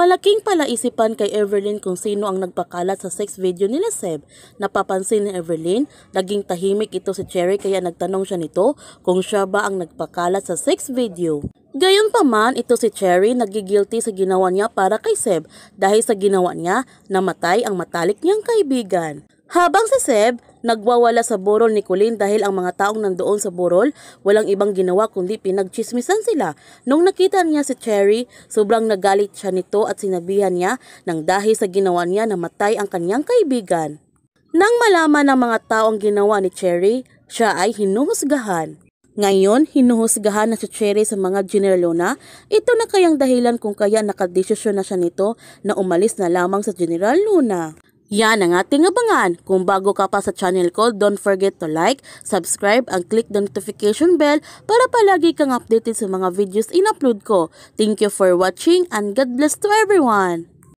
Malaking palaisipan kay Evelyn kung sino ang nagpakalat sa sex video nila Seb. Napapansin ni Evelyn, naging tahimik ito si Cherry kaya nagtanong siya nito kung siya ba ang nagpakalat sa sex video. Gayunpaman, ito si Cherry nagigilty sa ginawa niya para kay Seb dahil sa ginawa niya, namatay ang matalik niyang kaibigan. Habang si Seb nagwawala sa burol ni Colleen dahil ang mga taong nandoon sa burol walang ibang ginawa kundi pinagchismisan sila. Nung nakita niya si Cherry, sobrang nagalit siya nito at sinabihan niya nang dahil sa ginawa niya namatay ang kanyang kaibigan. Nang malaman ng mga tao ang ginawa ni Cherry, siya ay hinuhusgahan. Ngayon, hinuhusgahan na si Cherry sa mga generalona. Ito na kayang dahilan kung kaya nakadesisyon na siya nito na umalis na lamang sa General Luna. Yan ang ating abangan. Kung bago ka pa sa channel ko, don't forget to like, subscribe, and click the notification bell para palagi kang updated sa mga videos in-upload ko. Thank you for watching and God bless to everyone!